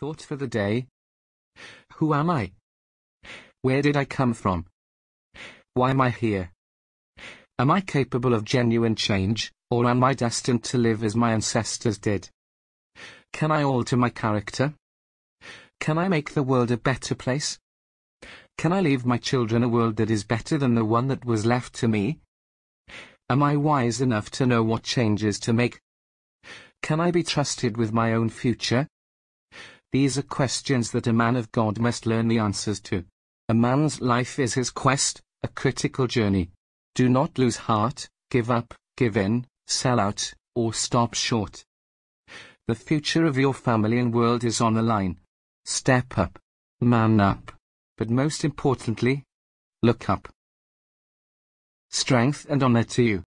Thought for the day. Who am I? Where did I come from? Why am I here? Am I capable of genuine change, or am I destined to live as my ancestors did? Can I alter my character? Can I make the world a better place? Can I leave my children a world that is better than the one that was left to me? Am I wise enough to know what changes to make? Can I be trusted with my own future? These are questions that a man of God must learn the answers to. A man's life is his quest, a critical journey. Do not lose heart, give up, give in, sell out, or stop short. The future of your family and world is on the line. Step up. Man up. But most importantly, look up. Strength and honor to you.